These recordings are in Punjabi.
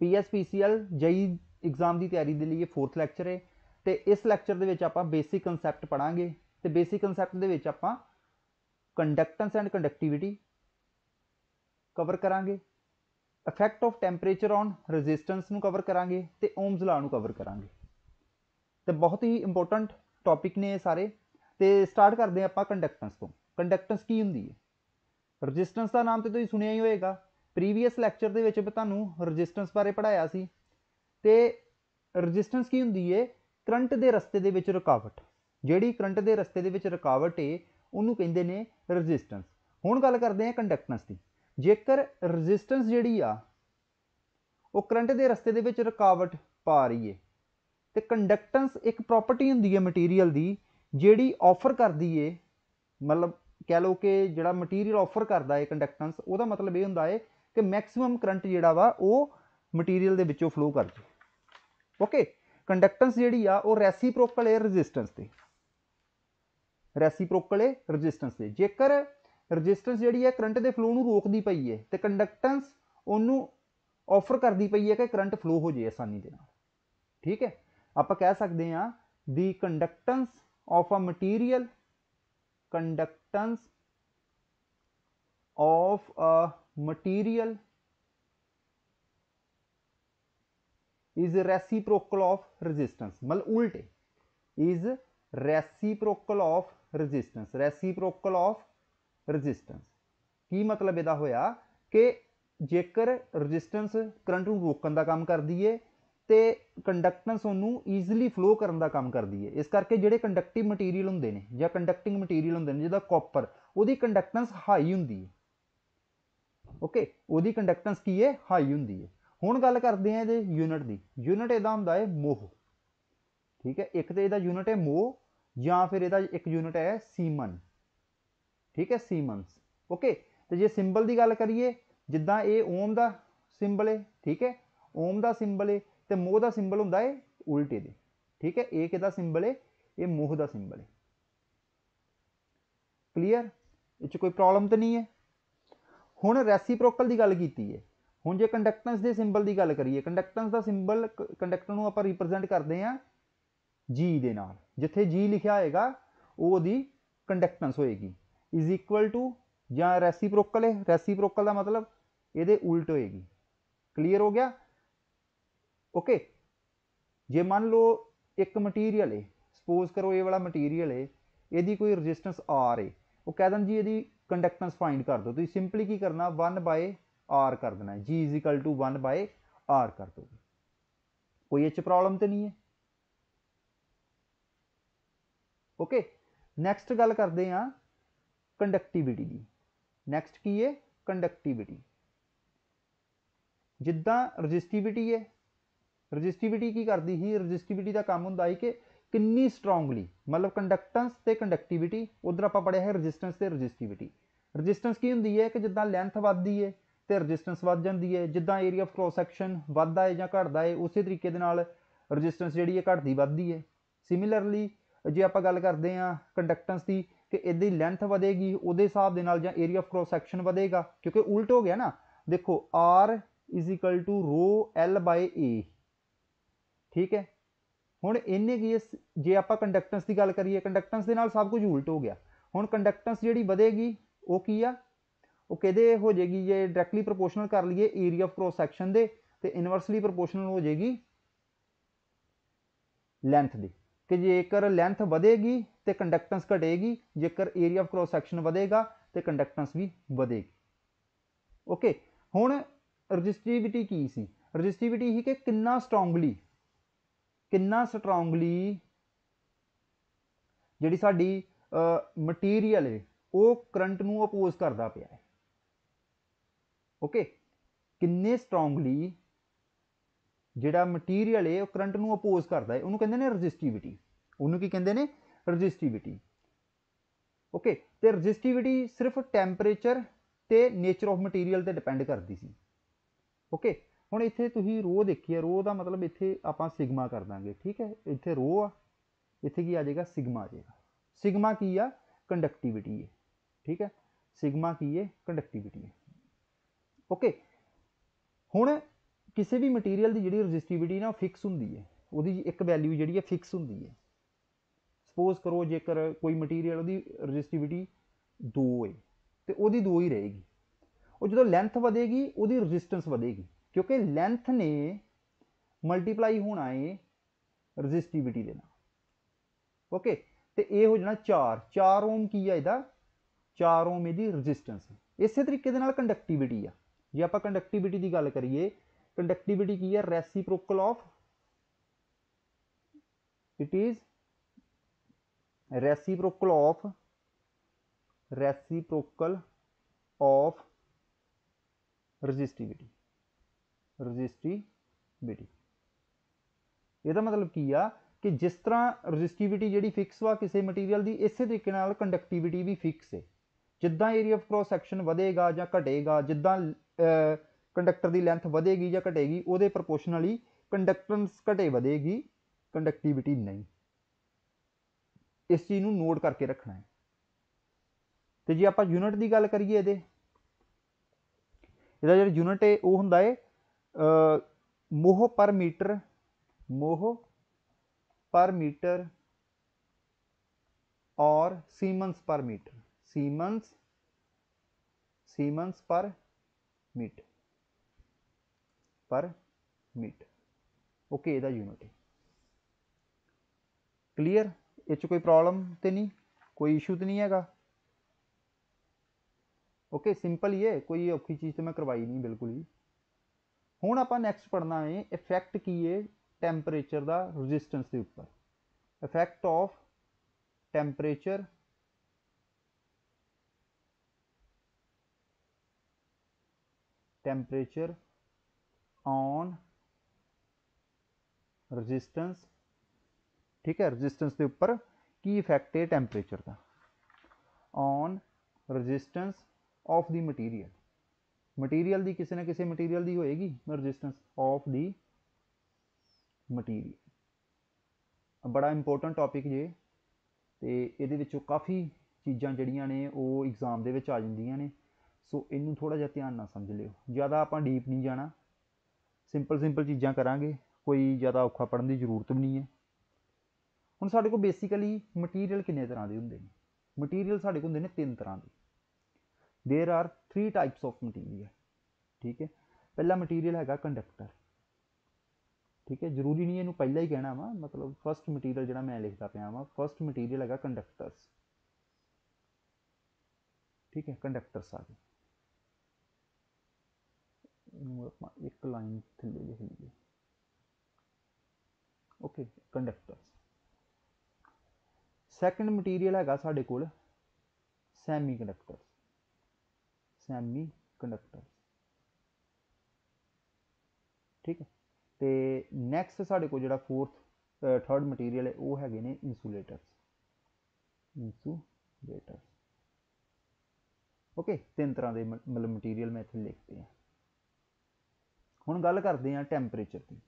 ਪੀਐਸਪੀਸੀਐਲ ਜਈ ਐਗਜ਼ਾਮ ਦੀ ਤਿਆਰੀ ਦੇ ਲਈ ਇਹ ਫੋਰਥ ਲੈਕਚਰ ਹੈ ਤੇ ਇਸ ਲੈਕਚਰ ਦੇ ਵਿੱਚ ਆਪਾਂ ਬੇਸਿਕ ਕਨਸੈਪਟ ਪੜਾਂਗੇ ਤੇ ਬੇਸਿਕ ਕਨਸੈਪਟ ਦੇ ਵਿੱਚ ਆਪਾਂ ਕੰਡਕਟੈਂਸ ਐਂਡ ਕੰਡਕਟਿਵਿਟੀ ਕਵਰ ਕਰਾਂਗੇ effect of temperature on resistance ਨੂੰ ਕਵਰ ਕਰਾਂਗੇ ਤੇ ਓਮਸ ਲਾ ਨੂੰ ਕਵਰ ਕਰਾਂਗੇ ਤੇ ਬਹੁਤ ਹੀ ਇੰਪੋਰਟੈਂਟ ਟੌਪਿਕ ਨੇ ਇਹ ਸਾਰੇ ਤੇ ਸਟਾਰਟ ਕਰਦੇ ਆਪਾਂ ਕੰਡਕਟੈਂਸ ਤੋਂ ਕੰਡਕਟੈਂਸ ਕੀ ਹੁੰਦੀ ਹੈ ਰੈਜ਼ਿਸਟੈਂਸ ਦਾ ਨਾਮ ਤੇ ਤੁਸੀਂ ਸੁਣਿਆ ਹੀ ਹੋਵੇਗਾ ਪ੍ਰੀਵੀਅਸ ਲੈਕਚਰ ਦੇ ਵਿੱਚ ਵੀ ਤੁਹਾਨੂੰ ਰੈਜ਼ਿਸਟੈਂਸ ਬਾਰੇ ਪੜਾਇਆ ਸੀ ਤੇ ਰੈਜ਼ਿਸਟੈਂਸ ਕੀ ਹੁੰਦੀ ਏ ਕਰੰਟ ਦੇ ਰਸਤੇ ਦੇ ਵਿੱਚ ਰੁਕਾਵਟ ਜਿਹੜੀ ਕਰੰਟ ਦੇ ਰਸਤੇ ਦੇ ਵਿੱਚ ਰੁਕਾਵਟ ਏ ਉਹਨੂੰ ਕਹਿੰਦੇ ਨੇ ਰੈਜ਼ਿਸਟੈਂਸ ਹੁਣ ਗੱਲ ਕਰਦੇ ਹਾਂ ਕੰਡਕਟੈਂਸ ਦੀ ਜੇਕਰ ਰੈਜ਼ਿਸਟੈਂਸ ਜਿਹੜੀ ਆ ਉਹ ਕਰੰਟ ਦੇ ਰਸਤੇ ਦੇ ਵਿੱਚ ਰੁਕਾਵਟ ਪਾ ਰਹੀ ਏ ਤੇ ਕੰਡਕਟੈਂਸ ਇੱਕ ਪ੍ਰਾਪਰਟੀ ਹੁੰਦੀ ਏ ਮਟੀਰੀਅਲ ਦੀ ਜਿਹੜੀ ਆਫਰ ਕਰਦੀ ਏ ਮਤਲਬ ਕਹਿ ਲਓ ਕਿ ਜਿਹੜਾ ਮਟੀਰੀਅਲ ਆਫਰ ਕਰਦਾ ਏ ਕੰਡਕਟੈਂਸ ਉਹਦਾ ਮਤਲਬ ਇਹ ਹੁੰਦਾ ਏ ਕਿ ਮੈਕਸਿਮਮ ਕਰੰਟ ਜਿਹੜਾ ਵਾ ਉਹ ਮਟੀਰੀਅਲ ਦੇ ਵਿੱਚੋਂ ਫਲੋ ਕਰ ਜੇ ਓਕੇ ਕੰਡਕਟੈਂਸ ਜਿਹੜੀ ਆ ਉਹ ਰੈਸੀਪ੍ਰੋਕਲ ਹੈ ਰੈਜ਼ਿਸਟੈਂਸ ਤੇ ਰੈਸੀਪ੍ਰੋਕਲ ਹੈ ਰੈਜ਼ਿਸਟੈਂਸ ਤੇ ਜੇਕਰ ਰੈਜ਼ਿਸਟੈਂਸ ਜਿਹੜੀ ਹੈ ਕਰੰਟ ਦੇ ਫਲੋ ਨੂੰ ਰੋਕਦੀ ਪਈ ਹੈ ਤੇ ਕੰਡਕਟੈਂਸ ਉਹਨੂੰ ਆਫਰ ਕਰਦੀ ਪਈ ਹੈ ਕਿ ਕਰੰਟ ਫਲੋ ਹੋ ਜੇ ਆਸਾਨੀ ਦੇ ਨਾਲ ਠੀਕ ਹੈ ਆਪਾਂ ਕਹਿ ਸਕਦੇ ਹਾਂ the conductance of a material conductance of a material is reciprocal of resistance मतलब उल्टे is reciprocal of resistance reciprocal of resistance ਕੀ ਮਤਲਬ ਇਹਦਾ ਹੋਇਆ ਕਿ ਜੇਕਰ ਰੈਜ਼ਿਸਟੈਂਸ ਕਰੰਟ ਨੂੰ ਰੋਕਣ ਦਾ ਕੰਮ ਕਰਦੀ ਏ ਤੇ ਕੰਡਕਟੈਂਸ ਉਹਨੂੰ ਈਜ਼ੀਲੀ ਫਲੋ ਕਰਨ ਦਾ ਕੰਮ ਕਰਦੀ ਏ ਇਸ ਕਰਕੇ ਜਿਹੜੇ ਕੰਡਕਟਿਵ ਮਟੀਰੀਅਲ ਹੁੰਦੇ ਨੇ ਜਾਂ ਕੰਡਕਟਿੰਗ ਮਟੀਰੀਅਲ ਹੁੰਦੇ ਨੇ ਜਿਹਦਾ ਕਾਪਰ ਉਹਦੀ ਕੰਡਕਟੈਂਸ ਹਾਈ ਹੁੰਦੀ ਏ ਓਕੇ ਉਹਦੀ ਕੰਡਕਟੈਂਸ ਕੀ ਹੈ ਹਾਈ ਹੁੰਦੀ ਹੈ ਹੁਣ ਗੱਲ ਕਰਦੇ ਆ ਇਹਦੇ ਯੂਨਿਟ ਦੀ ਯੂਨਿਟ ਇਹਦਾ ਹੁੰਦਾ ਹੈ ਮੋਹ ਠੀਕ ਹੈ ਇੱਕ ਤੇ ਇਹਦਾ ਯੂਨਿਟ ਹੈ ਮੋਹ ਜਾਂ ਫਿਰ ਇਹਦਾ ਇੱਕ ਯੂਨਿਟ ਹੈ ਸੀਮਨ ਠੀਕ ਹੈ ਸੀਮਨਸ ਓਕੇ ਤੇ ਜੇ ਸਿੰਬਲ ਦੀ ਗੱਲ ਕਰੀਏ ਜਿੱਦਾਂ ਇਹ ਓਮ ਦਾ ਸਿੰਬਲ ਹੈ ਠੀਕ ਹੈ ਓਮ ਦਾ ਸਿੰਬਲ ਹੈ ਤੇ ਮੋਹ ਦਾ ਸਿੰਬਲ ਹੁੰਦਾ ਹੈ ਉਲਟੇ ਦੇ ਠੀਕ ਹੈ ਇਹ ਕਿਹਦਾ ਸਿੰਬਲ ਹੈ ਇਹ ਮੋਹ ਦਾ ਸਿੰਬਲ ਹੈ ਕਲੀਅਰ ਇਹ ਚ ਕੋਈ ਪ੍ਰੋਬਲਮ ਤਾਂ ਨਹੀਂ ਹੈ ਹੁਣ ਰੈਸੀਪ੍ਰੋਕਲ ਦੀ ਗੱਲ ਕੀਤੀ ਹੈ ਹੁਣ ਜੇ ਕੰਡਕਟੈਂਸ ਦੇ ਸਿੰਬਲ ਦੀ ਗੱਲ ਕਰੀਏ ਕੰਡਕਟੈਂਸ ਦਾ ਸਿੰਬਲ ਕੰਡਕਟਰ ਨੂੰ ਆਪਾਂ ਰਿਪਰੈਜ਼ੈਂਟ ਕਰਦੇ ਆ G ਦੇ ਨਾਲ ਜਿੱਥੇ G ਲਿਖਿਆ ਹੋਏਗਾ ਉਹ ਦੀ ਕੰਡਕਟੈਂਸ ਹੋਏਗੀ ਇਜ਼ ਇਕੁਅਲ ਟੂ ਜਾਂ ਰੈਸੀਪ੍ਰੋਕਲ ਹੈ ਰੈਸੀਪ੍ਰੋਕਲ ਦਾ ਮਤਲਬ ਇਹਦੇ ਉਲਟ ਹੋਏਗੀ ਕਲੀਅਰ ਹੋ ਗਿਆ ਓਕੇ ਜੇ ਮੰਨ ਲਓ ਇੱਕ ਮਟੀਰੀਅਲ ਹੈ ਸਪੋਜ਼ ਕਰੋ ਇਹ ਵਾਲਾ ਮਟੀਰੀਅਲ ਹੈ ਇਹਦੀ ਕੋਈ ਰੈਜ਼ਿਸਟੈਂਸ R ਹੈ ਉਹ ਕਹਿ ਦਨ ਜੀ ਇਹਦੀ ਕੰਡਕਟੈਂਸ ਫਾਈਂਡ ਕਰ ਦੋ ਤੁਸੀਂ ਸਿੰਪਲੀ ਕੀ ਕਰਨਾ 1 ਬਾਈ ਆਰ ਕਰ ਦੇਣਾ G 1 ਬਾਈ ਆਰ ਕਰ ਦੋ ਕੋਈ ਇਹ ਚ ਪ੍ਰੋਬਲਮ ਤੇ ਨਹੀਂ ਹੈ ਓਕੇ ਨੈਕਸਟ ਗੱਲ ਕਰਦੇ ਆ ਕੰਡਕਟਿਵਿਟੀ ਦੀ ਨੈਕਸਟ ਕੀ ਹੈ ਕੰਡਕਟਿਵਿਟੀ ਜਿੱਦਾਂ ਰਜਿਸਟਿਵਿਟੀ ਹੈ ਰਜਿਸਟਿਵਿਟੀ ਕੀ ਕਰਦੀ ਹੈ ਰਜਿਸਟਿਵਿਟੀ ਦਾ ਕੰਮ ਹੁੰਦਾ ਹੈ ਕਿ ਕਿੰਨੀ ਸਟਰੋਂਗਲੀ ਮਤਲਬ ਕੰਡਕਟੈਂਸ ਤੇ ਕੰਡਕਟਿਵਿਟੀ ਉਧਰ ਆਪਾਂ ਪੜਿਆ ਹੈ ਰੈਜ਼ਿਸਟੈਂਸ ਤੇ ਰੈਜ਼ਿਸਟਿਵਿਟੀ ਰੈਜ਼ਿਸਟੈਂਸ ਕੀ ਹੁੰਦੀ ਹੈ ਕਿ ਜਿੱਦਾਂ ਲੈਂਥ ਵੱਧਦੀ ਹੈ ਤੇ ਰੈਜ਼ਿਸਟੈਂਸ ਵੱਧ ਜਾਂਦੀ ਹੈ ਜਿੱਦਾਂ ਏਰੀਆ ਆਫ ਕ੍ਰੋਸ ਸੈਕਸ਼ਨ ਵੱਧਦਾ ਹੈ ਜਾਂ ਘਟਦਾ ਹੈ ਉਸੇ ਤਰੀਕੇ ਦੇ ਨਾਲ ਰੈਜ਼ਿਸਟੈਂਸ ਜਿਹੜੀ ਹੈ ਘਟਦੀ ਵੱਧਦੀ ਹੈ ਸਿਮਿਲਰਲੀ ਜੇ ਆਪਾਂ ਗੱਲ ਕਰਦੇ ਹਾਂ ਕੰਡਕਟੈਂਸ ਦੀ ਕਿ ਇਹਦੀ ਲੈਂਥ ਵਧੇਗੀ ਉਹਦੇ ਹਿਸਾਬ ਦੇ ਨਾਲ ਜਾਂ ਏਰੀਆ ਆਫ ਕ੍ਰੋਸ ਸੈਕਸ਼ਨ ਵਧੇਗਾ ਕਿਉਂਕਿ ਉਲਟ ਹੋ ਗਿਆ ਨਾ ਦੇਖੋ R ρ L A ਠੀਕ ਹੈ ਹੁਣ ਇਹਨੇ ਕੀ ਜੇ ਆਪਾਂ ਕੰਡਕਟੈਂਸ ਦੀ ਗੱਲ ਕਰੀਏ ਕੰਡਕਟੈਂਸ ਦੇ ਨਾਲ ਸਭ ਕੁਝ ਉਲਟ ਹੋ ਗਿਆ ਹੁਣ ਕੰਡਕਟੈਂਸ ਜਿਹੜੀ ਵਧੇਗੀ ਉਹ ਕੀ ਆ ਉਹ ਕਿਹਦੇ ਹੋ ਜੇਗੀ ਜੇ ਡਾਇਰੈਕਟਲੀ ਪ੍ਰੋਪੋਰਸ਼ਨਲ ਕਰ ਲਈਏ ਏਰੀਆ ਆਫ ਕ੍ਰੋਸ ਸੈਕਸ਼ਨ ਦੇ ਤੇ ਇਨਵਰਸਲੀ ਪ੍ਰੋਪੋਰਸ਼ਨਲ ਹੋ ਜੇਗੀ ਲੈਂਥ ਦੀ ਕਿ ਜੇਕਰ ਲੈਂਥ ਵਧੇਗੀ ਤੇ ਕੰਡਕਟੈਂਸ ਘਟੇਗੀ ਜੇਕਰ ਏਰੀਆ ਆਫ ਕ੍ਰੋਸ ਸੈਕਸ਼ਨ ਵਧੇਗਾ ਤੇ ਕੰਡਕਟੈਂਸ ਵੀ ਵਧੇਗੀ ਓਕੇ ਹੁਣ ਰੈਜ਼ਿਸਟਿਵਿਟੀ ਕੀ ਸੀ ਰੈਜ਼ਿਸਟਿਵਿਟੀ ਹੀ ਕਿ ਕਿੰਨਾ ਸਟਰੋਂਗਲੀ ਕਿੰਨਾ ਸਟਰੋਂਗਲੀ ਜਿਹੜੀ ਸਾਡੀ ਮਟੀਰੀਅਲ ਹੈ ਉਹ ਕਰੰਟ ਨੂੰ ਆਪੋਜ਼ ਕਰਦਾ ਪਿਆ ਹੈ ਓਕੇ ਕਿੰਨੇ ਸਟਰੋਂਗਲੀ ਜਿਹੜਾ ਮਟੀਰੀਅਲ ਹੈ ਉਹ ਕਰੰਟ ਨੂੰ ਆਪੋਜ਼ ਕਰਦਾ ਹੈ ਉਹਨੂੰ ਕਹਿੰਦੇ ਨੇ ਰੈਜ਼ਿਸਟਿਵਿਟੀ ਉਹਨੂੰ ਕੀ ਕਹਿੰਦੇ ਨੇ ਰੈਜ਼ਿਸਟਿਵਿਟੀ ਓਕੇ ਤੇ ਰੈਜ਼ਿਸਟਿਵਿਟੀ ਸਿਰਫ ਟੈਂਪਰੇਚਰ ਤੇ ਨੇਚਰ ਆਫ ਮਟੀਰੀਅਲ ਤੇ ਡਿਪੈਂਡ ਕਰਦੀ ਸੀ ਓਕੇ ਹੁਣ ਇੱਥੇ ਤੁਸੀਂ ਰੋ ਦੇਖੀਏ ਰੋ ਦਾ ਮਤਲਬ ਇੱਥੇ ਆਪਾਂ ਸਿਗਮਾ ਕਰ ਦਾਂਗੇ ਠੀਕ ਹੈ ਇੱਥੇ ਰੋ ਆ ਇੱਥੇ ਕੀ ਆ ਜਾਏਗਾ ਸਿਗਮਾ ਆ ਜਾਏਗਾ ਸਿਗਮਾ ਕੀ ਆ ਕੰਡਕਟਿਵਿਟੀ ਹੈ ਠੀਕ ਹੈ ਸਿਗਮਾ ਕੀ ਹੈ ਕੰਡਕਟਿਵਿਟੀ ਹੈ ਓਕੇ ਹੁਣ ਕਿਸੇ ਵੀ ਮਟੀਰੀਅਲ ਦੀ ਜਿਹੜੀ ਰੈਜ਼ਿਸਟਿਵਿਟੀ ਨਾ ਫਿਕਸ ਹੁੰਦੀ ਹੈ ਉਹਦੀ ਇੱਕ ਵੈਲਿਊ ਜਿਹੜੀ ਹੈ ਫਿਕਸ ਹੁੰਦੀ ਹੈ ਸਪੋਜ਼ ਕਰੋ ਜੇਕਰ ਕੋਈ ਮਟੀਰੀਅਲ ਉਹਦੀ ਰੈਜ਼ਿਸਟਿਵਿਟੀ 2 ਹੈ ਤੇ ਉਹਦੀ 2 ਹੀ ਰਹੇਗੀ ਉਹ ਜਦੋਂ ਲੈਂਥ ਵਧੇਗੀ ਉਹਦੀ ਰੈਜ਼ਿਸਟੈਂਸ ਵਧੇਗੀ ਕਿਉਂਕਿ ਲੈਂਥ ਨੇ ਮਲਟੀਪਲਾਈ ਹੋਣਾ ਹੈ ਰੈਜ਼ਿਸਟਿਵਿਟੀ ਦੇ ਨਾਲ ਓਕੇ ਤੇ ਇਹ ਹੋ ਜਾਣਾ 4 4 ਓਮ ਕੀ ਹੈ ਇਹਦਾ 4 ਓਮ ਇਹਦੀ ਰੈਜ਼ਿਸਟੈਂਸ ਇਸੇ ਤਰੀਕੇ ਦੇ ਨਾਲ ਕੰਡਕਟਿਵਿਟੀ ਆ ਜੇ ਆਪਾਂ ਕੰਡਕਟਿਵਿਟੀ ਦੀ ਗੱਲ ਕਰੀਏ ਕੰਡਕਟਿਵਿਟੀ ਕੀ ਹੈ reciprocal of it is reciprocal of reciprocal of resistivity resistivity ਇਹਦਾ ਮਤਲਬ ਕੀ ਆ ਕਿ ਜਿਸ ਤਰ੍ਹਾਂ ਰੈਜ਼ਿਸਟਿਵਿਟੀ ਜਿਹੜੀ ਫਿਕਸ ਵਾ ਕਿਸੇ ਮਟੀਰੀਅਲ ਦੀ ਇਸੇ ਤਰੀਕੇ ਨਾਲ ਕੰਡਕਟਿਵਿਟੀ ਵੀ ਫਿਕਸ ਹੈ ਜਿੱਦਾਂ ਏਰੀਆ ਆਫ ਕ੍ਰੋਸ ਸੈਕਸ਼ਨ ਵਧੇਗਾ ਜਾਂ ਘਟੇਗਾ ਜਿੱਦਾਂ ਕੰਡਕਟਰ ਦੀ ਲੈਂਥ ਵਧੇਗੀ ਜਾਂ ਘਟੇਗੀ ਉਹਦੇ ਪ੍ਰੋਪੋਰਸ਼ਨਲੀ ਕੰਡਕਟੈਂਸ ਘਟੇ ਵਧੇਗੀ ਕੰਡਕਟਿਵਿਟੀ ਨਹੀਂ ਇਸ ਚੀਜ਼ ਨੂੰ ਨੋਟ ਕਰਕੇ ਰੱਖਣਾ ਹੈ ਤੇ ਜੇ ਆਪਾਂ ਯੂਨਿਟ ਦੀ ਗੱਲ ਕਰੀਏ ਇਹਦੇ ਇਹਦਾ ਜਿਹੜਾ ਯੂਨਿਟ ਹੈ ਉਹ ਹੁੰਦਾ ਹੈ ਮੋਹ ਪਰ ਮੀਟਰ ਮੋਹ ਪਰ metre or siemens per metre siemens siemens per metre per metre okay okay, unit है क्लीयर इस कोई प्रॉब्लम तो नहीं कोई इशू तो नहीं है ओके सिंपल ही है कोई औखी चीज़ तो मैं करवाई नहीं बिल्कुल ही हूँ आप नैक्सट पढ़ना है इफैक्ट की है टैंपरेचर का रजिस्टेंस के उपर effect of temperature temperature on resistance ਠੀਕ ਹੈ resistance ਦੇ ਉੱਪਰ ਕੀ ਇਫੈਕਟ ਹੈ temperature ਦਾ on resistance of the material material ਦੀ ਕਿਸੇ ਨਾ ਕਿਸੇ ਮਟੀਰੀਅਲ ਦੀ ਹੋਏਗੀ ਰੈਜ਼ਿਸਟੈਂਸ ਆਫ ਦੀ ਮਟੀਰੀਅਲ ਬੜਾ ਇੰਪੋਰਟੈਂਟ ਟੌਪਿਕ ਜੇ ਤੇ ਇਹਦੇ ਵਿੱਚੋਂ ਕਾਫੀ ਚੀਜ਼ਾਂ ਜਿਹੜੀਆਂ ਨੇ ਉਹ ਐਗਜ਼ਾਮ ਦੇ ਵਿੱਚ ਆ ਜਾਂਦੀਆਂ ਨੇ ਸੋ ਇਹਨੂੰ ਥੋੜਾ ਜਿਹਾ ਧਿਆਨ ਨਾਲ ਸਮਝ ਲਿਓ ਜ਼ਿਆਦਾ ਆਪਾਂ ਡੀਪ ਨਹੀਂ ਜਾਣਾ ਸਿੰਪਲ ਸਿੰਪਲ ਚੀਜ਼ਾਂ ਕਰਾਂਗੇ ਕੋਈ ਜ਼ਿਆਦਾ ਔਖਾ ਪੜਨ ਦੀ ਜ਼ਰੂਰਤ ਵੀ ਨਹੀਂ ਹੈ ਹੁਣ ਸਾਡੇ ਕੋਲ ਬੇਸਿਕਲੀ ਮਟੀਰੀਅਲ ਕਿੰਨੇ ਤਰ੍ਹਾਂ ਦੇ ਹੁੰਦੇ ਨੇ ਮਟੀਰੀਅਲ ਸਾਡੇ ਕੋਲ ਹੁੰਦੇ ਨੇ ਤਿੰਨ ਤਰ੍ਹਾਂ ਦੇ there are three types of material ਠੀਕ ਹੈ ਪਹਿਲਾ ਮਟੀਰੀਅਲ ਹੈਗਾ ਕੰਡਕਟਰ ਠੀਕ ਹੈ ਜ਼ਰੂਰੀ ਨਹੀਂ ਇਹਨੂੰ ਪਹਿਲਾਂ ਹੀ ਕਹਿਣਾ ਵਾ ਮਤਲਬ ਫਰਸਟ ਮਟੀਰੀਅਲ ਜਿਹੜਾ ਮੈਂ ਲਿਖਦਾ ਪਿਆ ਵਾ ਫਰਸਟ ਮਟੀਰੀਅਲ ਹੈਗਾ ਕੰਡਕਟਰਸ ਠੀਕ ਹੈ ਕੰਡਕਟਰਸ ਆ ਗਏ ਨੂੰ ਆਪਾਂ ਇੱਕ ਲਾਈਨ ਥੱਲੇ ਲਿਖ ਲਈਏ ਓਕੇ ਕੰਡਕਟਰ ਸੈਕੰਡ ਮਟੀਰੀਅਲ ਹੈਗਾ ਸਾਡੇ ਕੋਲ ਸੈਮੀ ਕੰਡਕਟਰ ਸੈਮੀ ਕੰਡਕਟਰ ਠੀਕ ਹੈ ਤੇ ਨੈਕਸਟ ਸਾਡੇ ਕੋਲ ਜਿਹੜਾ ਫੋਰਥ ਥਰਡ ਮਟੀਰੀਅਲ ਹੈ ਉਹ ਹੈਗੇ ਨੇ ਇਨਸੂਲੇਟਰਸ ਇਨਸੂਲੇਟਰ ਓਕੇ ਤਿੰਨ ਤਰ੍ਹਾਂ ਦੇ ਮਤਲਬ ਮਟੀਰੀਅਲ ਮੈਂ ਇੱਥੇ ਲਿਖਤੇ ਆ ਹੁਣ ਗੱਲ ਕਰਦੇ ਹਾਂ ਟੈਂਪਰੇਚਰ ਦੀ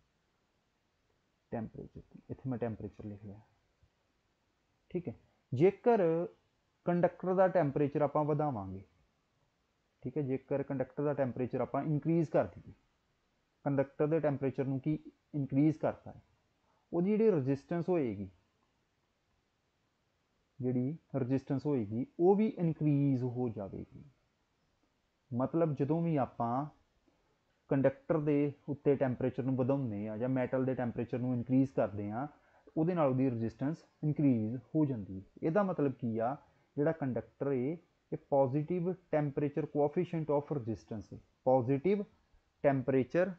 ਟੈਂਪਰੇਚਰ ਦੀ ਇੱਥੇ ਮੈਂ ਟੈਂਪਰੇਚਰ ਲਿਖ ਲਿਆ ਠੀਕ ਹੈ ਜੇਕਰ ਕੰਡਕਟਰ ਦਾ ਟੈਂਪਰੇਚਰ ਆਪਾਂ ਵਧਾਵਾਂਗੇ ਠੀਕ ਹੈ ਜੇਕਰ ਕੰਡਕਟਰ ਦਾ ਟੈਂਪਰੇਚਰ ਆਪਾਂ ਇਨਕਰੀਜ਼ ਕਰ ਦਈਏ ਕੰਡਕਟਰ ਦੇ ਟੈਂਪਰੇਚਰ ਨੂੰ ਕੀ ਇਨਕਰੀਜ਼ ਕਰਤਾ ਹੈ ਉਹਦੀ ਜਿਹੜੀ ਰੈਜ਼ਿਸਟੈਂਸ ਹੋਏਗੀ ਜਿਹੜੀ ਰੈਜ਼ਿਸਟੈਂਸ ਹੋਏਗੀ ਉਹ ਵੀ ਇਨਕਰੀਜ਼ ਹੋ ਜਾਵੇਗੀ ਮਤਲਬ ਜਦੋਂ ਵੀ ਆਪਾਂ ਕੰਡਕਟਰ ਦੇ ਉੱਤੇ ਟੈਂਪਰੇਚਰ ਨੂੰ ਵਧਾਉਂਦੇ ਆ ਜਾਂ ਮੈਟਲ ਦੇ ਟੈਂਪਰੇਚਰ ਨੂੰ ਇਨਕਰੀਜ਼ ਕਰਦੇ ਆ ਉਹਦੇ ਨਾਲ ਉਹਦੀ ਰੈਜ਼ਿਸਟੈਂਸ ਇਨਕਰੀਜ਼ ਹੋ ਜਾਂਦੀ ਹੈ ਇਹਦਾ ਮਤਲਬ ਕੀ ਆ ਜਿਹੜਾ ਕੰਡਕਟਰ ਏ ਇਹ positive temperature coefficient of resistance ਹੈ positive temperature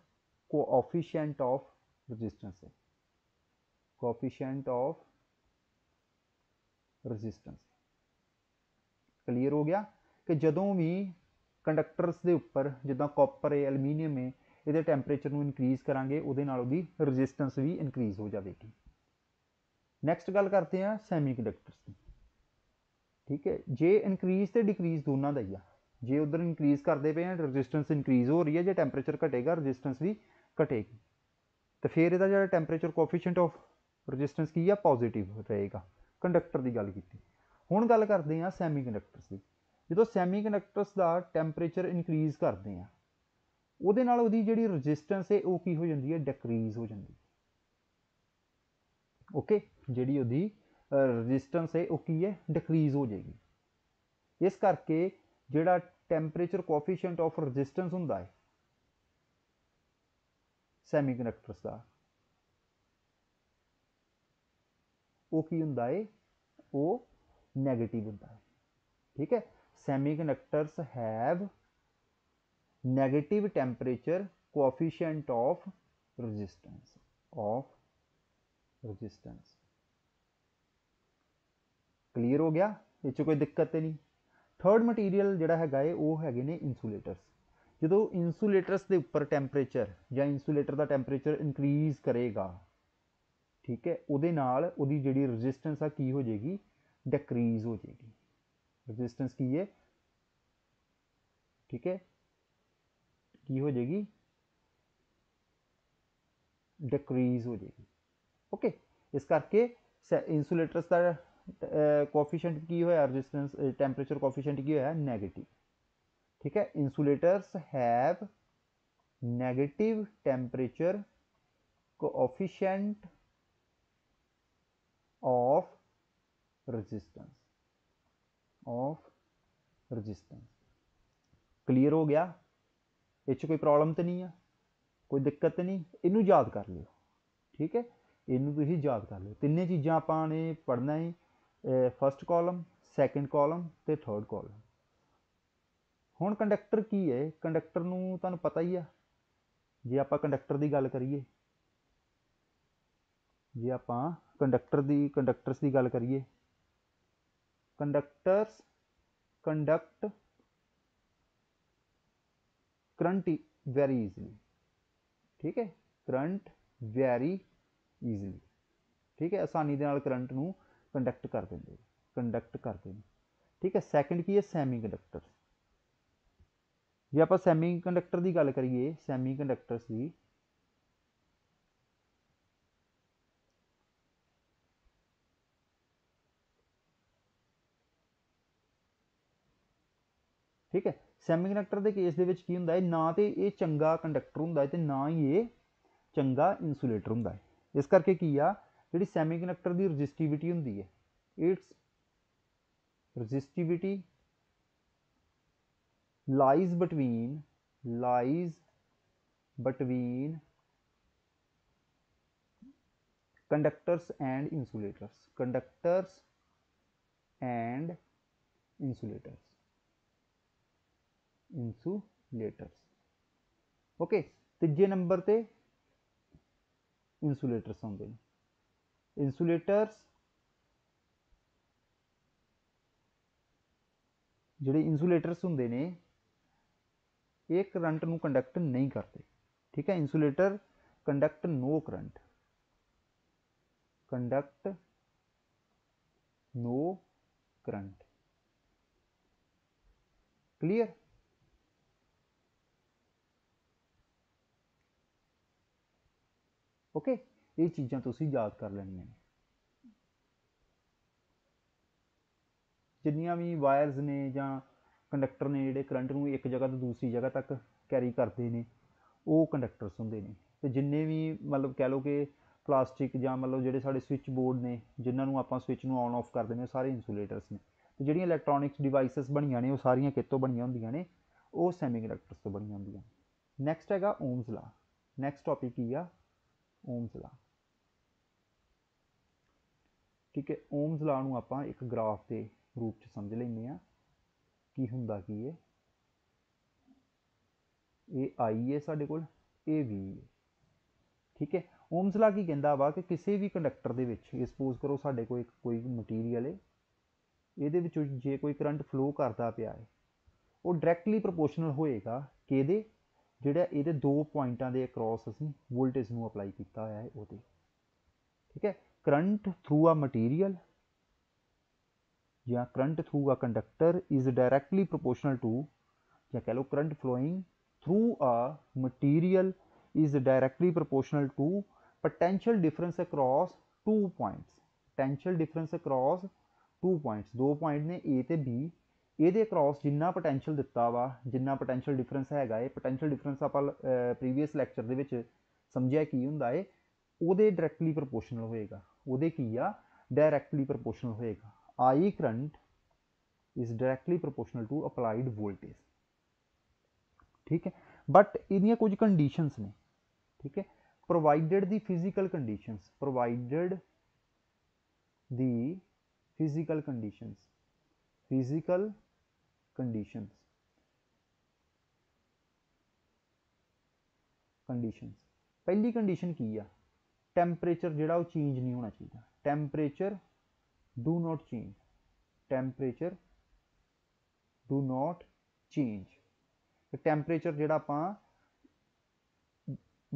coefficient of resistance ਹੈ ਕੋਐਫੀਸ਼ੀਐਂਟ ਆਫ ਰੈਜ਼ਿਸਟੈਂਸ ਕਲੀਅਰ ਹੋ ਗਿਆ ਕਿ ਜਦੋਂ ਵੀ ਕੰਡਕਟਰਸ ਦੇ ਉੱਪਰ ਜਿੱਦਾਂ ਕਾਪਰ ਹੈ ਐਲੂਮੀਨੀਅਮ ਹੈ ਇਹਦੇ ਟੈਂਪਰੇਚਰ ਨੂੰ ਇਨਕਰੀਜ਼ ਕਰਾਂਗੇ ਉਹਦੇ ਨਾਲ ਉਹਦੀ ਰੈਜ਼ਿਸਟੈਂਸ ਵੀ ਇਨਕਰੀਜ਼ ਹੋ ਜਾਵੇਗੀ ਨੈਕਸਟ ਗੱਲ ਕਰਦੇ ਹਾਂ ਸੈਮੀਕੰਡਕਟਰਸ ਦੀ ਠੀਕ ਹੈ ਜੇ ਇਨਕਰੀਜ਼ ਤੇ ਡਿਕਰੀਜ਼ ਦੋਨਾਂ ਦਾ ਹੀ ਆ ਜੇ ਉਧਰ ਇਨਕਰੀਜ਼ ਕਰਦੇ ਪਏ ਆ ਰੈਜ਼ਿਸਟੈਂਸ ਇਨਕਰੀਜ਼ ਹੋ ਰਹੀ ਹੈ ਜੇ ਟੈਂਪਰੇਚਰ ਘਟੇਗਾ ਰੈਜ਼ਿਸਟੈਂਸ ਵੀ ਘਟੇਗੀ ਤੇ ਫਿਰ ਇਹਦਾ ਜਿਹੜਾ ਟੈਂਪਰੇਚਰ ਕੋਫੀਸ਼ੀਐਂਟ ਆਫ ਰੈਜ਼ਿਸਟੈਂਸ ਕੀ ਆ ਪੋਜ਼ਿਟਿਵ ਰਹੇਗਾ ਕੰਡਕਟਰ ਦੀ ਗੱਲ ਕੀਤੀ ਹੁਣ ਗੱਲ ਕਰਦੇ ਆ ਸੈਮੀਕੰਡਕਟਰਸ ਦੀ ਜਦੋਂ ਸੈਮੀਕੰਡਕਟਰਸ ਦਾ ਟੈਂਪਰੇਚਰ ਇਨਕਰੀਜ਼ ਕਰਦੇ ਆ ਉਹਦੇ ਨਾਲ ਉਹਦੀ ਜਿਹੜੀ ਰੈਜ਼ਿਸਟੈਂਸ ਹੈ ਉਹ ਕੀ ਹੋ ਜਾਂਦੀ ਹੈ ਡਿਕਰੀਜ਼ ਹੋ ਜਾਂਦੀ ਹੈ ਓਕੇ ਜਿਹੜੀ ਉਹਦੀ ਰੈਜ਼ਿਸਟੈਂਸ ਹੈ ਉਹ ਕੀ ਹੈ ਡਿਕਰੀਜ਼ ਹੋ ਜਾਏਗੀ ਇਸ ਕਰਕੇ ਜਿਹੜਾ ਟੈਂਪਰੇਚਰ ਕੋਫੀਸ਼ੀਐਂਟ ਆਫ ਰੈਜ਼ਿਸਟੈਂਸ ਹੁੰਦਾ ਹੈ ਸੈਮੀਕੰਡਕਟਰਸ ਦਾ ਉਹ ਕੀ ਹੁੰਦਾ ਹੈ ਉਹ 네ਗੇਟਿਵ ਹੁੰਦਾ ਹੈ ਠੀਕ ਹੈ semiconductors have negative temperature coefficient of resistance of resistance clear ਹੋ ਗਿਆ ਇਹ ਚ ਕੋਈ ਦਿੱਕਤ ਤੇ ਨਹੀਂ ਥਰਡ ਮਟੀਰੀਅਲ ਜਿਹੜਾ ਹੈਗਾ ਇਹ ਉਹ ਹੈਗੇ ਨੇ ਇਨਸੂਲੇਟਰਸ ਜਦੋਂ ਇਨਸੂਲੇਟਰਸ ਦੇ ਉੱਪਰ ਟੈਂਪਰੇਚਰ ਜਾਂ ਇਨਸੂਲੇਟਰ ਦਾ ਟੈਂਪਰੇਚਰ ਇਨਕਰੀਜ਼ ਕਰੇਗਾ ਠੀਕ ਹੈ ਉਹਦੇ ਨਾਲ ਉਹਦੀ ਜਿਹੜੀ ਰੈਜ਼ਿਸਟੈਂਸ ਆ ਕੀ ਹੋ ਜਾਏਗੀ ਡਿਕਰੀਜ਼ ਹੋ ਜਾਏਗੀ रेजिस्टेंस की ये ठीक है की हो जाएगी डिक्रीज हो जाएगी ओके इस करके इंसुलेटर्स का कोफिशेंट की हुआ रेजिस्टेंस टेंपरेचर कोफिशेंट की हुआ है नेगेटिव ठीक है insulators have negative temperature coefficient of resistance of resistance clear ਹੋ ਗਿਆ ਇਹ 'ਚ ਕੋਈ ਪ੍ਰੋਬਲਮ ਤੇ ਨਹੀਂ ਆ ਕੋਈ ਦਿੱਕਤ ਤੇ ਨਹੀਂ ਇਹਨੂੰ ਯਾਦ ਕਰ ਲਿਓ ਠੀਕ ਹੈ ਇਹਨੂੰ ਤੁਸੀਂ ਯਾਦ ਕਰ ਲਿਓ ਤਿੰਨੇ ਚੀਜ਼ਾਂ ਆਪਾਂ ਨੇ ਪੜ੍ਹਨਾ ਹੈ ਫਰਸਟ ਕਾਲਮ ਸੈਕੰਡ ਕਾਲਮ ਤੇ ਥਰਡ ਕਾਲਮ ਹੁਣ ਕੰਡਕਟਰ ਕੀ ਹੈ ਕੰਡਕਟਰ ਨੂੰ ਤੁਹਾਨੂੰ ਪਤਾ ਹੀ ਆ ਜੇ ਆਪਾਂ ਕੰਡਕਟਰ ਦੀ ਗੱਲ ਕਰੀਏ ਜੇ ਆਪਾਂ ਕੰਡਕਟਰ ਦੀ ਕੰਡਕਟਰਸ ਦੀ ਗੱਲ ਕਰੀਏ conductors conduct current very easily ठीक है करंट वेरी ईजली ठीक है आसानी के करंट कंडक्ट कर देंगे कंडक्ट करते हैं ठीक है सैकेंड की है सैमी कंडक्टर जो आप सैमी कंडक्टर की गल करिए सैमी कंडक्टर की सैमी कंडक्टर के केस के हों ना तो यह चंगा कंडक्टर हों ना ही ये चंगा इंसुलेटर हों इस करके की आ जी सैमी कंडक्टर की रजिस्टिविटी होंगी है it's resistivity lies between lies between conductors and insulators conductors and insulator insulator okay तीजे नंबर से इंसुलेटर्स आते हैं इंसुलेटर्स जोड़े इंसुलेटर्स होंगे ने एक करंट न कंडक्ट नहीं करते ठीक है insulator conduct no current conduct no current clear okay ਇਹ ਚੀਜ਼ਾਂ ਤੁਸੀਂ ਯਾਦ ਕਰ ਲੈਣੀਆਂ ਨੇ ਜਿੰਨੀਆਂ ਵੀ ਵਾਇਰਸ ਨੇ ਜਾਂ ਕੰਡਕਟਰ ਨੇ ਜਿਹੜੇ ਕਰੰਟ ਨੂੰ ਇੱਕ ਜਗ੍ਹਾ ਤੋਂ ਦੂਸਰੀ ਜਗ੍ਹਾ ਤੱਕ ਕੈਰੀ ਕਰਦੇ ਨੇ ਉਹ ਕੰਡਕਟਰਸ ਹੁੰਦੇ ਨੇ ਤੇ ਜਿੰਨੇ ਵੀ ਮਤਲਬ ਕਹਿ ਲਓ ਕਿ ਪਲਾਸਟਿਕ ਜਾਂ ਮਤਲਬ ਜਿਹੜੇ ਸਾਡੇ ਸਵਿਚ ਬੋਰਡ ਨੇ ਜਿਨ੍ਹਾਂ ਨੂੰ ਆਪਾਂ ਸਵਿਚ ਨੂੰ ਆਨ ਆਫ ਕਰਦੇ ਨੇ ਸਾਰੇ ਇਨਸੂਲੇਟਰਸ ਨੇ ਤੇ ਜਿਹੜੀਆਂ ਇਲੈਕਟ੍ਰੋਨਿਕਸ ਡਿਵਾਈਸਸ ਬਣੀਆਂ ਨੇ ਉਹ ਸਾਰੀਆਂ ਕਿਤੋਂ ਬਣੀਆਂ ਹੁੰਦੀਆਂ ਨੇ ਉਹ ਸੈਮੀਕੰਡਕਟਰਸ ਤੋਂ ਬਣੀਆਂ ਹੁੰਦੀਆਂ ਨੇ ਨੈਕਸਟ ਹੈਗਾ ਓਮਸ ਲਾ ਨੈਕਸਟ ਟਾਪਿਕ ਕੀ ਆ ਓਮਸ ਲਾ ਠੀਕ ਹੈ ਓਮਸ ਲਾ ਨੂੰ ਆਪਾਂ ਇੱਕ ਗ੍ਰਾਫ ਦੇ ਰੂਪ ਚ ਸਮਝ ਲੈਂਦੇ ਆ ਕੀ ਹੁੰਦਾ ਕੀ ਹੈ ਇਹ ਆਈ ਹੈ ਸਾਡੇ ਕੋਲ ਇਹ ਵੀ ਹੈ ਠੀਕ ਹੈ ਓਮਸ ਲਾ ਕੀ ਕਹਿੰਦਾ ਵਾ ਕਿ ਕਿਸੇ ਵੀ ਕੰਡਕਟਰ ਦੇ ਵਿੱਚ ਇਹ ਸਪੋਜ਼ ਕਰੋ ਸਾਡੇ ਕੋਲ ਇੱਕ ਕੋਈ ਮਟੀਰੀਅਲ ਹੈ ਇਹਦੇ ਵਿੱਚ ਜੇ ਕੋਈ ਕਰੰਟ ਫਲੋ ਕਰਦਾ ਪਿਆ ਹੈ ਉਹ ਡਾਇਰੈਕਟਲੀ ਪ੍ਰੋਪੋਰਸ਼ਨਲ ਹੋਏਗਾ ਕਿਹਦੇ जोड़ा ये दो पॉइंटा के अक्रॉस असी वोल्टेज में अप्लाई किया हो ठीक है करंट थ्रू आ मटीरियल या current through a conductor is directly proportional to या कह लो current flowing through a material is directly proportional to potential difference across two points potential difference across two points दो पॉइंट ने ए बी ਇਹਦੇ ਅਕ੍ਰੋਸ ਜਿੰਨਾ ਪੋਟੈਂਸ਼ੀਅਲ ਦਿੱਤਾ ਵਾ ਜਿੰਨਾ ਪੋਟੈਂਸ਼ੀਅਲ ਡਿਫਰੈਂਸ ਹੈਗਾ ਇਹ ਪੋਟੈਂਸ਼ੀਅਲ ਡਿਫਰੈਂਸ ਆਪਾਂ ਪ੍ਰੀਵੀਅਸ ਲੈਕਚਰ ਦੇ ਵਿੱਚ ਸਮਝਿਆ ਕੀ ਹੁੰਦਾ ਏ ਉਹਦੇ ਡਾਇਰੈਕਟਲੀ ਪ੍ਰੋਪੋਰਸ਼ਨਲ ਹੋਏਗਾ ਉਹਦੇ ਕੀ ਆ ਡਾਇਰੈਕਟਲੀ ਪ੍ਰੋਪੋਰਸ਼ਨਲ ਹੋਏਗਾ I current is directly proportional to applied voltage ਠੀਕ ਹੈ ਬਟ ਇਹਦੀਆਂ ਕੁਝ ਕੰਡੀਸ਼ਨਸ ਨੇ ਠੀਕ ਹੈ provided the physical conditions provided the physical conditions physical conditions conditions ਪਹਿਲੀ ਕੰਡੀਸ਼ਨ ਕੀ ਆ ਟੈਂਪਰੇਚਰ ਜਿਹੜਾ ਉਹ ਚੇਂਜ ਨਹੀਂ ਹੋਣਾ ਚਾਹੀਦਾ temperature do not change temperature do not change ਤੇ ਟੈਂਪਰੇਚਰ ਜਿਹੜਾ ਆਪਾਂ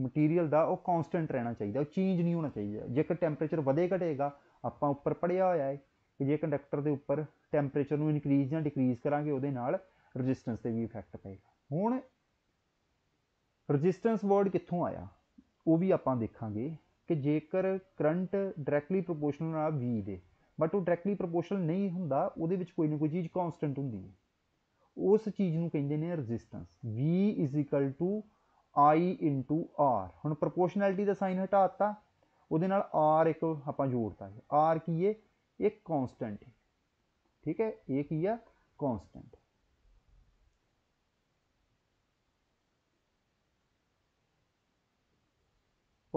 ਮਟੀਰੀਅਲ ਦਾ ਉਹ ਕਨਸਟੈਂਟ ਰਹਿਣਾ ਚਾਹੀਦਾ ਉਹ ਚੇਂਜ ਨਹੀਂ ਹੋਣਾ ਚਾਹੀਦਾ ਜੇਕਰ ਟੈਂਪਰੇਚਰ ਵਧੇ ਘਟੇਗਾ ਆਪਾਂ ਉੱਪਰ ਪੜਿਆ ਹੋਇਆ ਹੈ ਕਿ ਜੇ ਕੰਡਕਟਰ ਦੇ ਉੱਪਰ ਟੈਂਪਰੇਚਰ ਨੂੰ ਇਨਕਰੀਜ਼ ਜਾਂ ਡਿਕਰੀਜ਼ ਕਰਾਂਗੇ ਉਹਦੇ ਨਾਲ ਰੈਜ਼ਿਸਟੈਂਸ ਤੇ ਵੀ ਇਫੈਕਟ ਪਏਗਾ ਹੁਣ ਰੈਜ਼ਿਸਟੈਂਸ ਵਰਡ ਕਿੱਥੋਂ ਆਇਆ ਉਹ ਵੀ ਆਪਾਂ ਦੇਖਾਂਗੇ ਕਿ ਜੇਕਰ ਕਰੰਟ ਡਾਇਰੈਕਟਲੀ ਪ੍ਰੋਪੋਰਸ਼ਨਲ ਆ V ਦੇ ਬਟ ਉਹ ਡਾਇਰੈਕਟਲੀ ਪ੍ਰੋਪੋਰਸ਼ਨਲ ਨਹੀਂ ਹੁੰਦਾ ਉਹਦੇ ਵਿੱਚ ਕੋਈ ਨਾ ਕੋਈ ਚੀਜ਼ ਕਨਸਟੈਂਟ ਹੁੰਦੀ ਹੈ ਉਸ ਚੀਜ਼ ਨੂੰ ਕਹਿੰਦੇ ਨੇ ਰੈਜ਼ਿਸਟੈਂਸ V I R ਹੁਣ ਪ੍ਰੋਪੋਰਸ਼ਨੈਲਿਟੀ ਦਾ ਸਾਈਨ ਹਟਾਤਾ ਉਹਦੇ ਨਾਲ R ਇੱਕ ਆਪਾਂ ਜੋੜਤਾ ਹੈ R ਕੀ ਹੈ एक कांस्टेंट है ठीक है एक या कांस्टेंट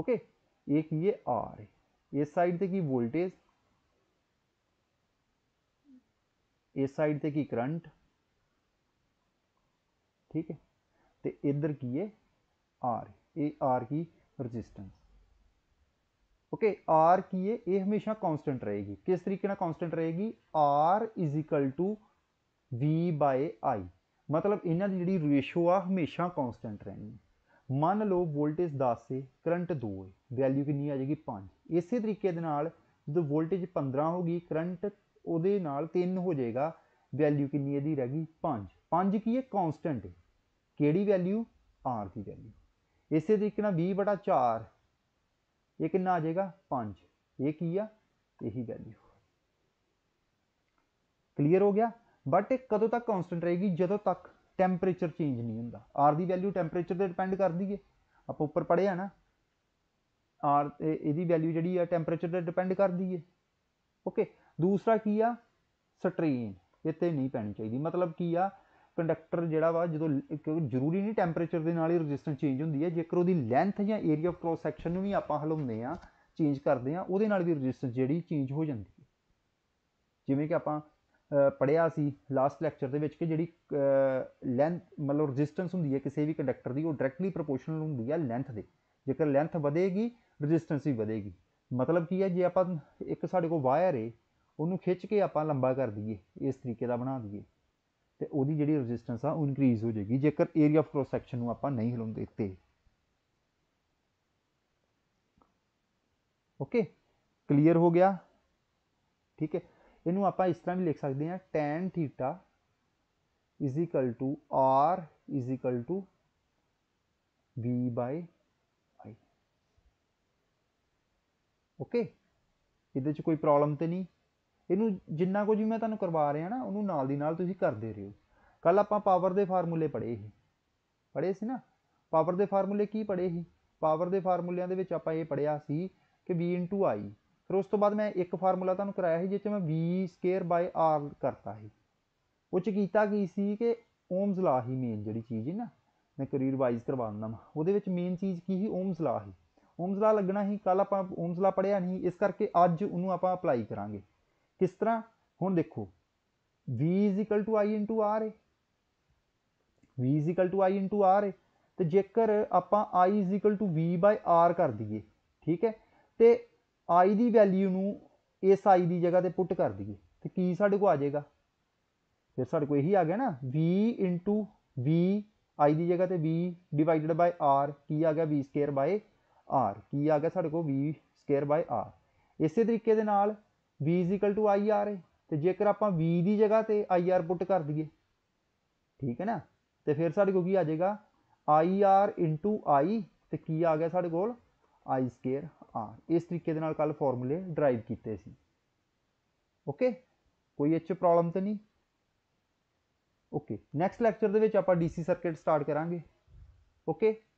ओके एक ये आर है इस साइड से की वोल्टेज इस साइड से की करंट ठीक है तो इधर की ये आर ये आर की रजिस्टेंस ओके आर की है ये हमेशा कांस्टेंट रहेगी किस तरीके ना कांस्टेंट रहेगी R is equal to v by i ਮਤਲਬ ਇਹਨਾਂ ਦੀ ਜਿਹੜੀ ਰੇਸ਼ੋ ਆ ਹਮੇਸ਼ਾ ਕਨਸਟੈਂਟ ਰਹਿਣੀ ਹੈ ਮੰਨ ਲਓ ਵੋਲਟੇਜ 10 ਹੈ ਕਰੰਟ 2 ਹੈ ਵੈਲਿਊ ਕਿੰਨੀ ਆ ਜਾਏਗੀ 5 ਇਸੇ ਤਰੀਕੇ ਦੇ ਨਾਲ ਜਦੋਂ ਵੋਲਟੇਜ 15 ਹੋ ਗਈ ਕਰੰਟ ਉਹਦੇ ਨਾਲ 3 ਹੋ ਜਾਏਗਾ ਵੈਲਿਊ ਕਿੰਨੀ ਇਹਦੀ ਰਹਿ ਗਈ 5 5 ਕੀ ਹੈ ਕਨਸਟੈਂਟ ਹੈ ਕਿਹੜੀ ਵੈਲਿਊ r ਦੀ ਵੈਲਿਊ ਇਸੇ ਤਰੀਕੇ ਨਾਲ 20 4 ਇਹ ਕਿੰਨਾ ਆ ਜਾਏਗਾ 5 ਇਹ ਕੀ ਆ ਇਹੀ ਵੈਲਿਊ ਕਲੀਅਰ ਹੋ ਗਿਆ ਬਟ ਇਹ ਕਦੋਂ ਤੱਕ ਕਨਸਟੈਂਟ ਰਹੇਗੀ ਜਦੋਂ ਤੱਕ ਟੈਂਪਰੇਚਰ ਚੇਂਜ ਨਹੀਂ ਹੁੰਦਾ ਆਰ ਦੀ ਵੈਲਿਊ ਟੈਂਪਰੇਚਰ ਤੇ ਡਿਪੈਂਡ ਕਰਦੀ ਹੈ ਆਪਾਂ ਉੱਪਰ ਪੜਿਆ ਨਾ ਆਰ ਤੇ ਇਹਦੀ ਵੈਲਿਊ ਜਿਹੜੀ ਆ ਟੈਂਪਰੇਚਰ ਤੇ ਡਿਪੈਂਡ ਕਰਦੀ ਹੈ ਓਕੇ ਦੂਸਰਾ ਕੀ ਆ ਸਟ੍ਰੇਨ ਇੱਥੇ ਨਹੀਂ ਪੈਣੀ ਚਾਹੀਦੀ ਮਤਲਬ ਕੀ ਆ ਕੰਡਕਟਰ ਜਿਹੜਾ ਵਾ ਜਦੋਂ ਕਿਉਂਕਿ ਜ਼ਰੂਰੀ ਨਹੀਂ ਟੈਂਪਰੇਚਰ ਦੇ ਨਾਲ ਹੀ ਰੈਜ਼ਿਸਟੈਂਸ ਚੇਂਜ ਹੁੰਦੀ ਹੈ ਜੇਕਰ ਉਹਦੀ ਲੈਂਥ ਜਾਂ ਏਰੀਆ ਆਫ ਕ੍ਰੋਸ ਸੈਕਸ਼ਨ ਨੂੰ ਵੀ ਆਪਾਂ ਹਲਾਉਂਦੇ ਆ ਚੇਂਜ ਕਰਦੇ ਆ ਉਹਦੇ ਨਾਲ ਵੀ ਰੈਜ਼ਿਸਟੈਂਸ ਜਿਹੜੀ ਚੇਂਜ ਹੋ ਜਾਂਦੀ ਹੈ ਜਿਵੇਂ ਕਿ ਆਪਾਂ ਪੜਿਆ ਸੀ ਲਾਸਟ ਲੈਕਚਰ ਦੇ ਵਿੱਚ ਕਿ ਜਿਹੜੀ ਲੈਂਥ ਮਤਲਬ ਰੈਜ਼ਿਸਟੈਂਸ ਹੁੰਦੀ ਹੈ ਕਿਸੇ ਵੀ ਕੰਡਕਟਰ ਦੀ ਉਹ ਡਾਇਰੈਕਟਲੀ ਪ੍ਰੋਪੋਰਸ਼ਨਲ ਹੁੰਦੀ ਹੈ ਲੈਂਥ ਦੇ ਜੇਕਰ ਲੈਂਥ ਵਧੇਗੀ ਰੈਜ਼ਿਸਟੈਂਸ ਵੀ ਵਧੇਗੀ ਮਤਲਬ ਕੀ ਹੈ ਜੇ ਆਪਾਂ ਇੱਕ ਸਾਡੇ ਕੋਲ ਵਾਇਰ ਏ ਉਹਨੂੰ ਖਿੱਚ ਕੇ ਆਪਾਂ ਲੰਬਾ ਕਰ ਦਈਏ ਇਸ ਤਰੀਕੇ ਦਾ ਬਣਾ ਦਈਏ ਤੇ ਉਹਦੀ ਜਿਹੜੀ ਰੈਜ਼ਿਸਟੈਂਸ ਆ ਉਹ ਇਨਕਰੀਜ਼ ਹੋ ਜਾਏਗੀ ਜੇਕਰ ਏਰੀਆ ਆਫ ਕ੍ਰੋਸ ਸੈਕਸ਼ਨ ਨੂੰ ਆਪਾਂ ਨਹੀਂ ਹਿਲਾਉਂਦੇ ਤੇ ਓਕੇ ਕਲੀਅਰ ਹੋ ਗਿਆ ਠੀਕ ਹੈ ਇਹਨੂੰ ਆਪਾਂ ਇਸ ਤਰ੍ਹਾਂ ਵੀ ਲਿਖ ਸਕਦੇ ਹਾਂ tan θ is equal to r is equal to v by i okay ਇਹਦੇ ਚ ਕੋਈ ਪ੍ਰੋਬਲਮ ਤੇ ਨਹੀਂ ਇਹਨੂੰ ਜਿੰਨਾ ਕੁਝ ਮੈਂ ਤੁਹਾਨੂੰ ਕਰਵਾ ਰਿਹਾ ਨਾ ਉਹਨੂੰ ਨਾਲ ਦੀ ਨਾਲ ਤੁਸੀਂ ਕਰਦੇ ਰਹੋ ਕੱਲ ਆਪਾਂ ਪਾਵਰ ਦੇ ਫਾਰਮੂਲੇ ਪੜ੍ਹੇ ਸੀ ਪੜ੍ਹੇ ਸੀ ਨਾ ਪਾਵਰ ਦੇ ਫਾਰਮੂਲੇ ਕੀ ਪੜ੍ਹੇ ਸੀ ਪਾਵਰ ਦੇ ਫਾਰਮੂਲਿਆਂ ਦੇ ਵਿੱਚ ਆਪਾਂ ਇਹ ਪੜ੍ਹਿਆ ਸੀ ਕਿ v i ਫਿਰ ਉਸ ਤੋਂ ਬਾਅਦ ਮੈਂ ਇੱਕ ਫਾਰਮੂਲਾ ਤੁਹਾਨੂੰ ਕਰਾਇਆ ਸੀ ਜਿਸ 'ਚ ਮੈਂ v ਸਕੁਅਰ ਬਾਈ r ਕਰਤਾ ਸੀ ਉਹ 'ਚ ਕੀਤਾ ਕੀ ਸੀ ਕਿ ਓਮਸ ਲਾ ਹੀ ਮੇਨ ਜਿਹੜੀ ਚੀਜ਼ ਹੈ ਨਾ ਮੈਂ ਕਰੀਅਰ ਵਾਈਜ਼ ਕਰਵਾ ਦਿੰਦਾ ਉਹਦੇ ਵਿੱਚ ਮੇਨ ਚੀਜ਼ ਕੀ ਸੀ ਓਮਸ ਲਾ ਸੀ ਓਮਸ ਲਾ ਲੱਗਣਾ ਸੀ ਕੱਲ ਆਪਾਂ ਓਮਸ ਲਾ ਪੜਿਆ ਨਹੀਂ ਇਸ ਕਰਕੇ ਅੱਜ ਉਹਨੂੰ ਆਪਾਂ ਅਪਲਾਈ ਕਰਾਂਗੇ ਕਿਸ ਤਰ੍ਹਾਂ ਹੁਣ ਦੇਖੋ v i r ਹੈ v i r ਹੈ ਤੇ ਜੇਕਰ ਆਪਾਂ i v r ਕਰ ਦਈਏ ਠੀਕ ਹੈ ਤੇ i ਦੀ ਵੈਲਿਊ ਨੂੰ ਇਸ i ਦੀ ਜਗ੍ਹਾ ਤੇ ਪੁੱਟ ਕਰ ਦਈਏ ਤੇ ਕੀ ਸਾਡੇ ਕੋਲ ਆ ਜਾਏਗਾ ਫਿਰ ਸਾਡੇ ਕੋਲ ਇਹੀ ਆ ਗਿਆ ਨਾ v v i ਦੀ ਜਗ੍ਹਾ ਤੇ v ਡਿਵਾਈਡਡ ਬਾਈ r ਕੀ ਆ ਗਿਆ v² r ਕੀ ਆ ਗਿਆ ਸਾਡੇ ਕੋਲ v² r ਇਸੇ ਤਰੀਕੇ ਦੇ ਨਾਲ v ir ਹੈ ਤੇ ਜੇਕਰ ਆਪਾਂ v ਦੀ ਜਗ੍ਹਾ ਤੇ ir ਪੁੱਟ ਕਰ ਦਈਏ ਠੀਕ ਹੈ ਨਾ ਤੇ ਫਿਰ ਸਾਡੇ ਕੋਲ ਕੀ ਆ ਜਾਏਗਾ ir i ਤੇ ਕੀ ਆ ਗਿਆ ਸਾਡੇ ਕੋਲ i ਸਕੁਅਰ r ਇਸ ਤਰੀਕੇ ਦੇ ਨਾਲ ਕੱਲ ਫਾਰਮੂਲੇ ਡਰਾਈਵ ਕੀਤੇ ਸੀ ਓਕੇ ਕੋਈ ਇੱਚ ਪ੍ਰੋਬਲਮ ਤੇ ਨਹੀਂ ਓਕੇ ਨੈਕਸਟ ਲੈਕਚਰ ਦੇ ਵਿੱਚ ਆਪਾਂ ਡੀਸੀ ਸਰਕਟ ਸਟਾਰਟ ਕਰਾਂਗੇ ਓਕੇ